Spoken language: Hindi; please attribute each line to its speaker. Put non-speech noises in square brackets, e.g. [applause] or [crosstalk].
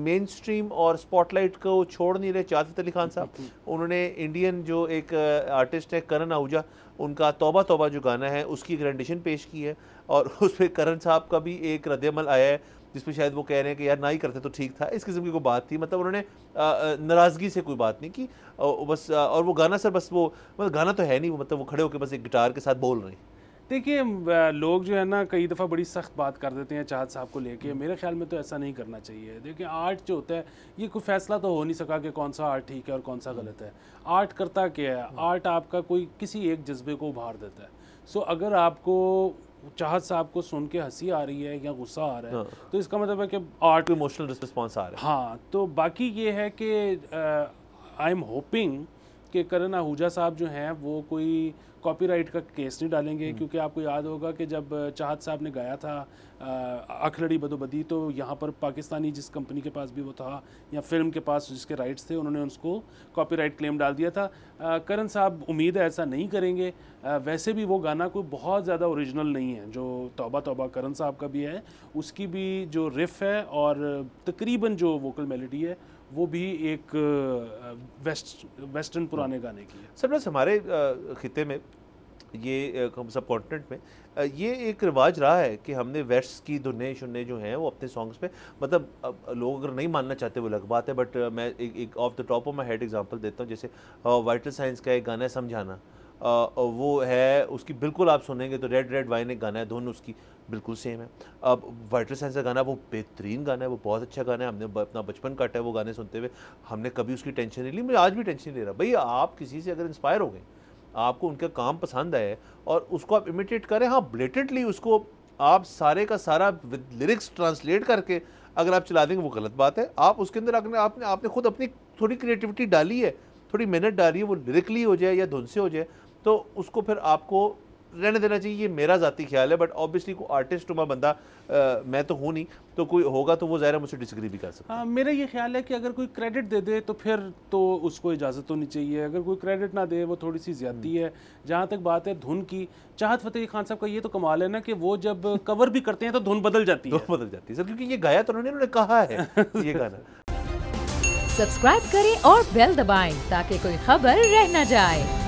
Speaker 1: मेन स्ट्रीम और स्पॉटलाइट को छोड़ नहीं रहे चाहते अली खान साहब हम्म। उन्होंने इंडियन जो एक आर्टिस्ट है करण आहूजा उनका तोबा तोबा जो गाना है उसकी एक रेंडिशन पेश की है और [laughs] उस पर करण साहब का भी एक रद्दमल आया है जिसमें शायद वो कह रहे हैं कि यार ना ही करते तो ठीक था इस किस्म की कोई बात थी मतलब उन्होंने नाराज़गी से कोई बात नहीं की बस और वो गाना सर बस वो मतलब गाना तो है नहीं वो मतलब वो खड़े होकर बस एक गिटार के साथ बोल रहे हैं देखिए लोग
Speaker 2: जो है ना कई दफ़ा बड़ी सख्त बात कर देते हैं चाहत साहब को लेके हम्म। मेरे ख्याल में तो ऐसा नहीं करना चाहिए देखिए आर्ट जो होता है ये कोई फैसला तो हो नहीं सका कि कौन सा आर्ट ठीक है और कौन सा हम्म। गलत है आर्ट करता क्या है हम्म। आर्ट आपका कोई किसी एक जज्बे को उभार देता है सो अगर आपको चाहत साहब को सुन के हंसी आ रही है या गुस्सा आ रहा है हाँ। तो इसका मतलब है कि आर्ट इमोशनल रिस्पॉन्स आ रहा है हाँ तो बाकी ये है कि आई एम होपिंग कि करण आहूजा साहब जो हैं वो कोई कॉपीराइट का केस नहीं डालेंगे हम्म। क्योंकि आपको याद होगा कि जब चाहत साहब ने गाया था अखलड़ी बदोबदी तो यहाँ पर पाकिस्तानी जिस कंपनी के पास भी वो था या फिल्म के पास जिसके राइट्स थे उन्होंने उसको कॉपीराइट क्लेम डाल दिया था करण साहब उम्मीद है ऐसा नहीं करेंगे आ, वैसे भी वो गाना कोई बहुत ज़्यादा ओरिजिनल नहीं है जो तोबा तोबा करण साहब का भी है उसकी भी जो रिफ़ है और तकरीबन जो
Speaker 1: वोकल मेलोडी है
Speaker 2: वो भी एक वेस्ट वेस्टर्न पुराने हाँ। गाने की है
Speaker 1: सर बस हमारे ख़त्े में ये सब कॉन्टिनेंट में ये एक रिवाज रहा है कि हमने वेस्ट की धुने शुने जो हैं वो अपने सॉन्ग्स पे मतलब लोग अगर नहीं मानना चाहते वो अलग बात है बट मैं एक off the top of my head example देता हूँ जैसे वाइटल साइंस का एक गाना है समझाना वो है उसकी बिल्कुल आप सुनेंगे तो रेड रेड वाइन एक गाना है धुन उसकी बिल्कुल सेम है अब वाइटर साइंस का गाना वो बेहतरीन गाना है वो बहुत अच्छा गाना है हमने अपना बचपन काटा है वो गाने सुनते हुए हमने कभी उसकी टेंशन नहीं ली मुझे आज भी टेंशन नहीं रहा भैया आप किसी से अगर इंस्पायर हो गए आपको उनका काम पसंद आए और उसको आप इमिटेट करें हाँ ब्लेटेडली उसको आप सारे का सारा लिरिक्स ट्रांसलेट करके अगर आप चला देंगे वो गलत बात है आप उसके अंदर आपने आपने आपने खुद अपनी थोड़ी क्रिएटिविटी डाली है थोड़ी मेहनत डाली है वो लिरिकली हो जाए या धुन से हो जाए तो उसको फिर आपको रहने देना चाहिए ये मेरा ज़ाती ख्याल है बट ऑब्वियसली कोई आर्टिस्ट हुआ बंदा आ, मैं तो हूँ नहीं तो कोई होगा तो वो ज़ाहिर मुझसे डिसग्री भी कर सकता
Speaker 2: हाँ मेरा ये ख्याल है कि अगर कोई क्रेडिट दे दे तो फिर तो उसको इजाज़त होनी चाहिए अगर कोई क्रेडिट ना दे वो थोड़ी सी ज्यादती हम्म। है जहाँ तक बात है धुन की चाहत फतेह खान साहब का ये तो कमाल है ना कि वो
Speaker 1: जब कवर भी करते हैं तो धुन बदल जाती है बदल जाती है सर क्योंकि ये गाया तो उन्होंने कहा है ये गाना [laughs] सब्सक्राइब करें और बेल दबाएं ताकि कोई खबर रह न जाए